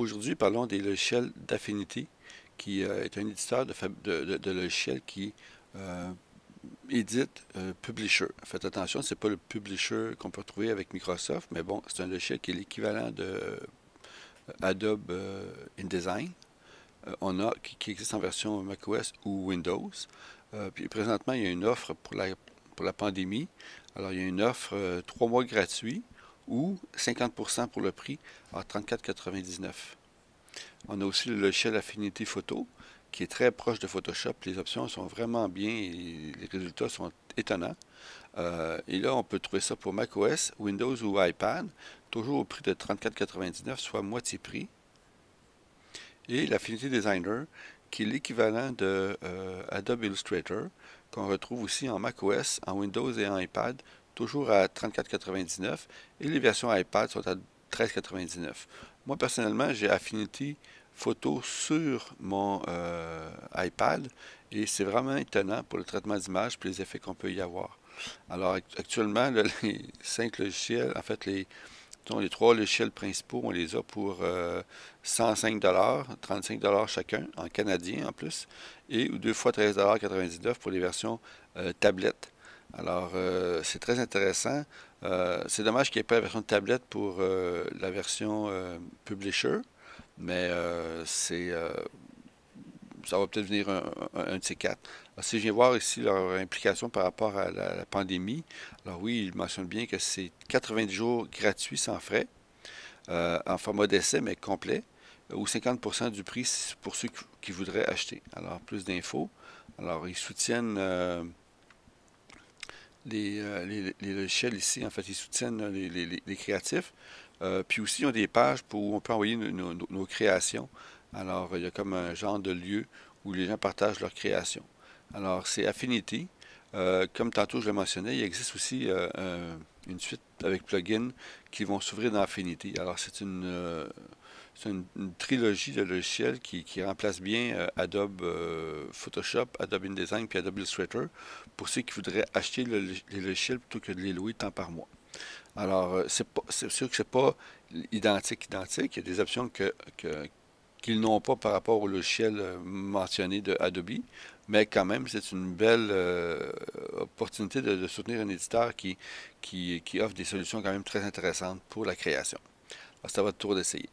Aujourd'hui, parlons des logiciels d'Affinity, qui euh, est un éditeur de, de, logiciels qui euh, édite euh, Publisher. Faites attention, ce n'est pas le Publisher qu'on peut trouver avec Microsoft, mais bon, c'est un logiciel qui est l'équivalent de Adobe InDesign. on a, qui, existe en version macOS ou Windows. puis présentement, il y a une offre pour la, pour la pandémie. Alors, il y a une offre trois mois gratuits ou 50% pour le prix à 34,99. On a aussi le logiciel Affinity Photo qui est très proche de Photoshop. Les options sont vraiment bien et les résultats sont étonnants. Euh, et là, on peut trouver ça pour macOS, Windows ou iPad, toujours au prix de 34,99, soit moitié prix. Et l'Affinity Designer, qui est l'équivalent de euh, Adobe Illustrator, qu'on retrouve aussi en macOS, en Windows et en iPad, toujours à 34,99 et les versions iPad sont à 13,99. Moi personnellement, j'ai Affinity Photo sur mon euh, iPad et c'est vraiment étonnant pour le traitement d'image et les effets qu'on peut y avoir. Alors actuellement, les cinq logiciels, en fait les, les trois logiciels principaux, on les a pour 105 euh, 35 chacun, en canadien en plus, et deux fois 13,99 pour les versions euh, tablettes. Alors, euh, c'est très intéressant. Euh, c'est dommage qu'il n'y ait pas la version tablette pour euh, la version Publisher, mais c'est ça va peut-être venir un, de ces quatre. si je viens voir ici leur implication par rapport à la, pandémie, alors oui, ils mentionnent bien que c'est 90 jours gratuits sans frais, en format d'essai, mais complet, ou 50 du prix pour ceux qui voudraient acheter. Alors, plus d'infos. Alors, ils soutiennent euh, les, les, logiciels ici. En fait, ils soutiennent euh, les, créatifs. Euh, puis aussi, ils ont des pages pour, où on peut envoyer nos, créations. Alors, il y a comme un genre de lieu où les gens partagent leurs créations. Alors, c'est Affinity. comme tantôt je le mentionnais, il existe aussi un une suite avec plugins qui vont s'ouvrir dans Affinity. Alors, euh, c'est une, une, trilogie de logiciels qui, qui remplace bien euh, Adobe euh, Photoshop, Adobe InDesign puis Adobe Illustrator pour ceux qui voudraient acheter les logiciels plutôt que de les louer tant par mois. Alors, c'est sûr que c'est pas identique, identique. Il y a des options que, que, qu'ils n'ont pas par rapport au logiciel euh, mentionné de Adobe. Mais quand même, c'est une belle euh, opportunité de, soutenir un éditeur qui, qui, offre des solutions quand même très intéressantes pour la création. C'est à votre tour d'essayer.